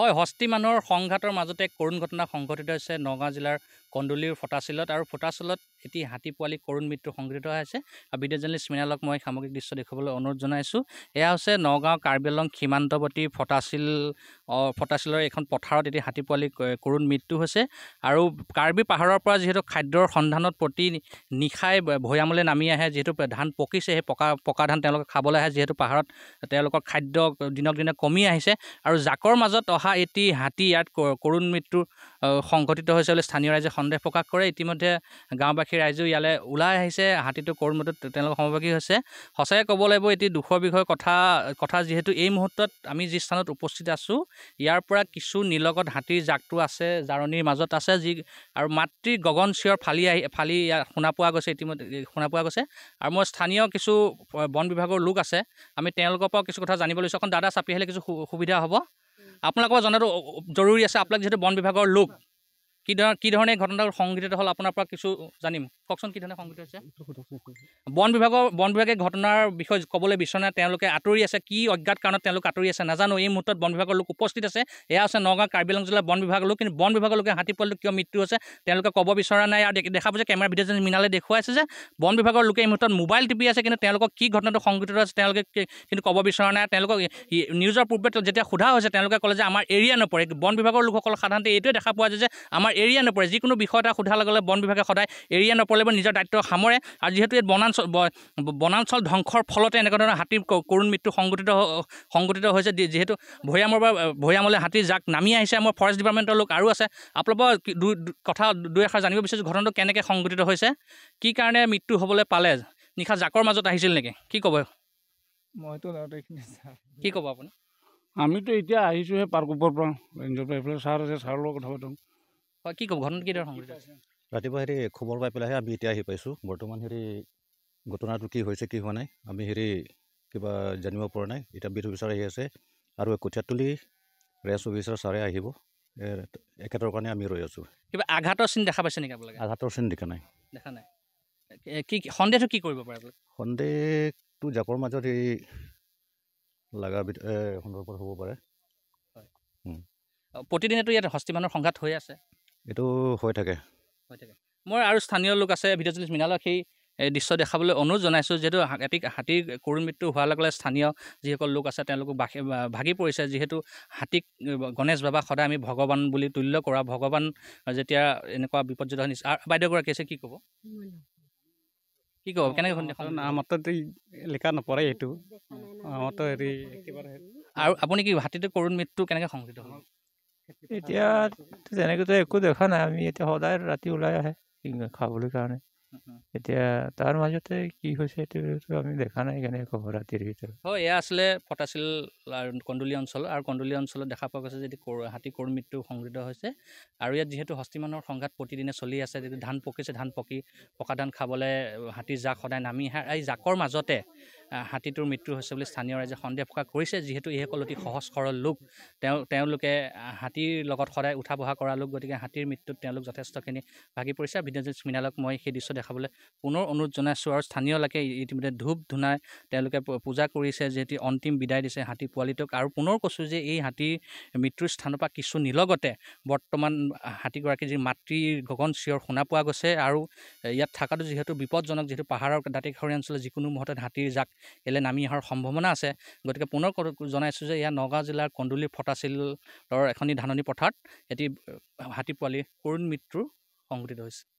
হয় হস্তি মানুহৰ সংঘাতৰ মাজতে এক কৰুণ ঘটনা সংঘটিত হৈছে নগাঁও জিলাৰ কন্দুলিৰ ফটাচিলত আৰু ফটাচিলত এটি হাতী পোৱালি কৰুণ মৃত্যু সংঘটিত হৈ আছে আৰু ভিডিঅ' জাৰ্নেলিষ্ট মিনালক মই সামগ্ৰিক দৃশ্য দেখুৱাবলৈ অনুৰোধ জনাইছোঁ এয়া হৈছে নগাঁও কাৰ্বি আলং সীমান্তৱৰ্তী ফটাচিল ফটাচিলৰ এখন পথাৰত এটি হাতী পোৱালি কৰুণ মৃত্যু হৈছে আৰু কাৰ্বি পাহাৰৰ পৰা যিহেতু খাদ্যৰ সন্ধানত প্ৰতি নিশাই ভৈয়ামলৈ নামি আহে যিহেতু ধান পকিছে সেই পকা পকা ধান তেওঁলোকে খাবলৈ আহে যিহেতু পাহাৰত তেওঁলোকৰ খাদ্য দিনক দিনে কমি আহিছে আৰু জাকৰ মাজত অহা এটি হাতী ইয়াত কৰুণ মৃত্যু সংঘটিত হৈছে বুলি স্থানীয় ৰাইজে সন্দেহ প্ৰকাশ কৰে ইতিমধ্যে গাঁওবাসী সেই ৰাইজো ইয়ালে ওলাই আহিছে হাতীটো ক'ৰ কৰ্মতে তেওঁলোকৰ সমভাগী হৈছে সঁচাকৈ ক'ব লাগিব এটি দুখৰ বিষয় কথা কথা যিহেতু এই মুহূৰ্তত আমি যি স্থানত উপস্থিত আছোঁ ইয়াৰ পৰা কিছু নিলগত হাতীৰ জাকটো আছে জাৰণিৰ মাজত আছে যি আৰু মাতৃ গগন চিঞৰ ফালি আহি ফালি ইয়াত শুনা পোৱা গৈছে ইতিমধ্যে শুনা পোৱা গৈছে আৰু মই স্থানীয় কিছু বন বিভাগৰ লোক আছে আমি তেওঁলোকৰ পৰাও কিছু কথা জানিব লৈছোঁ অকণ দাদা চাপি আহিলে কিছু সুবিধা হ'ব আপোনালোকৰ জনাটো জৰুৰী আছে আপোনালোক যিহেতু বন বিভাগৰ লোক কি ধৰণে ঘটনাটো সংঘটিত হ'ল আপোনাৰ পৰা কিছু জানিম কওকচোন কি ধৰণে সংঘটিত হৈছে বন বিভাগৰ বন বিভাগে ঘটনাৰ বিষয়ে ক'বলৈ বিচৰা নাই তেওঁলোকে আঁতৰি আছে কি অজ্ঞাত কাৰণত তেওঁলোক আঁতৰি আছে নাজানো এই মুহূৰ্তত বন বিভাগৰ লোক উপস্থিত আছে এয়া আছে নগাঁও কাৰ্বি আংলং জিলাৰ বন বিভাগৰ লোক কিন্তু বন বিভাগৰ লোকে হাতী পোৱালিটো কিয় মৃত্যু আছে তেওঁলোকে ক'ব বিচৰা নাই আৰু দেখা পাইছে কেমেৰা ভিডিঅ' মিনালে দেখুৱাইছে যে বন বিভাগৰ লোকে এই মুহূৰ্তত মোবাইল টিপি আছে কিন্তু তেওঁলোকক কি ঘটনাটো সংঘটিত আছে তেওঁলোকে কিন্তু ক'ব বিচৰা নাই তেওঁলোকক নিউজৰ পূৰ্বে যেতিয়া সোধা হৈছে তেওঁলোকে ক'লে যে আমাৰ এৰিয়া নপৰে বন বিভাগৰ লোকসকল সাধাৰণতে এইটোৱে দেখা পোৱা যায় যে আমাৰ এৰিয়া নপৰে যিকোনো বিষয় এটা সোধাৰ লগে লগে বন বিভাগে সদায় এৰিয়া নপৰিলে নিজৰ দায়িত্ব সামৰে আৰু যিহেতু ইয়াত বনাঞ্চল বনাঞ্চল ধ্বংসৰ ফলতে এনেকুৱা ধৰণৰ হাতীৰ কৰুণ মৃত্যু সংঘটিত সংঘটিত হৈছে যিহেতু ভৈয়ামৰ বা ভৈয়ামলৈ হাতী যাক নামি আহিছে আমাৰ ফৰেষ্ট ডিপাৰ্টমেণ্টৰ লোক আৰু আছে আপোনালোকৰ কথা দুই এষাৰ জানিব বিচাৰিছোঁ ঘটনাটো কেনেকৈ সংঘটিত হৈছে কি কাৰণে মৃত্যু হ'বলৈ পালে নিশা জাকৰ মাজত আহিছিল নেকি কি ক'ব মইতো কি ক'ব আপুনি আমিতো এতিয়া আহিছোঁহে পাৰ্কোপৰ পৰা ৰেঞ্জৰ পৰা এইফালে ছাৰ আছে ছাৰৰ লগত কথা পাতোঁ হয় কি ক'ব ঘটনাটো কিদৰে সংঘটিত ৰাতিপুৱা হেৰি খবৰ পাই পেলাইহে আমি এতিয়া আহি পাইছোঁ বৰ্তমান হেৰি ঘটনাটো কি হৈছে কি হোৱা নাই আমি হেৰি কিবা জানিব পৰা নাই এতিয়া বিধ অফিচাৰ আহি আছে আৰু কঠীয়াতলী ৰেছ অফিচাৰ ছাৰে আহিব এখেতৰ কাৰণে আমি ৰৈ আছোঁ কিবা আঘাতৰ চিন দেখা পাইছে নেকি আপোনালোকে আঘাতৰ চিন দেখা নাই দেখা নাই কি সন্দেহটো কি কৰিব পাৰে সন্দেহটো জাকৰ মাজত এই লাগা সন্দৰ্ভত হ'ব পাৰে প্ৰতিদিনেতো ইয়াত হস্তিমানৰ সংঘাত হৈ আছে এইটো হৈ থাকে হৈ থাকে মোৰ আৰু স্থানীয় লোক আছে ভিডিঅ' জুলিছ সেই এই দৃশ্য দেখাবলৈ অনুৰোধ জনাইছোঁ যিহেতু এটি হাতীৰ কৰুণ মৃত্যু হোৱাৰ লগে লগে স্থানীয় যিসকল লোক আছে তেওঁলোকক ভাগি পৰিছে যিহেতু হাতীক গণেশ বাবা সদায় আমি ভগৱান বুলি তুল্য কৰা ভগৱান যেতিয়া এনেকুৱা বিপদজত বাইদেউগৰাকী আছে কি ক'ব কি ক'ব কেনেকৈ শুনি লিখা নপৰে এইটো আৰু আপুনি কি হাতীটো কৰুণ মৃত্যু কেনেকৈ সংঘটিত হ'ব এতিয়া তেনেকৈতো একো দেখা নাই আমি এতিয়া সদায় ৰাতি ওলাই আহে খাবলৈ কাৰণে এতিয়া তাৰ মাজতে কি হৈছে এইটো আমি দেখা নাই কেনে খবৰ ৰাতিৰ ভিতৰত হয় এয়া আছিলে ফটাচিল কন্দুলী অঞ্চল আৰু কন্দুলী অঞ্চলত দেখা পোৱা গৈছে যদি হাতী কৰ মৃত্যু সংঘৃত হৈছে আৰু ইয়াত যিহেতু হস্তিমানৰ সংঘাত প্ৰতিদিনে চলি আছে যদি ধান পকিছে ধান পকি পকা ধান খাবলৈ হাতীৰ জাক সদায় নামি আহে এই জাকৰ মাজতে হাতীটোৰ মৃত্যু হৈছে বুলি স্থানীয় ৰাইজে সন্দেহ প্ৰকাশ কৰিছে যিহেতু এইসকল অতি সহজ সৰল লোক তেওঁ তেওঁলোকে হাতীৰ লগত সদায় উঠা বহা কৰা লোক গতিকে হাতীৰ মৃত্যুত তেওঁলোক যথেষ্টখিনি ভাগি পৰিছে ভিন্নজিত মৃণালক মই সেই দৃশ্য দেখাবলৈ পুনৰ অনুৰোধ জনাইছোঁ আৰু স্থানীয়লৈকে ইতিমধ্যে ধূপ ধূনাই তেওঁলোকে পূজা কৰিছে যিহেতু অন্তিম বিদায় দিছে হাতী পোৱালিটোক আৰু পুনৰ কৈছোঁ যে এই হাতীৰ মৃত্যুৰ স্থানৰ পৰা কিছু নিলগতে বৰ্তমান হাতীগৰাকী যি মাতৃৰ গগন চিঞৰ শুনা পোৱা গৈছে আৰু ইয়াত থকাটো যিহেতু বিপদজনক যিহেতু পাহাৰৰ দাঁতিকাষৰীয়া অঞ্চলত যিকোনো মুহূৰ্তত হাতীৰ জাক এলে নামি অহাৰ সম্ভাৱনা আছে গতিকে পুনৰ জনাইছোঁ যে ইয়াৰ নগাঁও জিলাৰ কন্দুলি ফটাচিলৰ এখনি ধাননি পথাৰত এটি হাতী পোৱালি কৰুণ মৃত্যু সংঘটিত হৈছে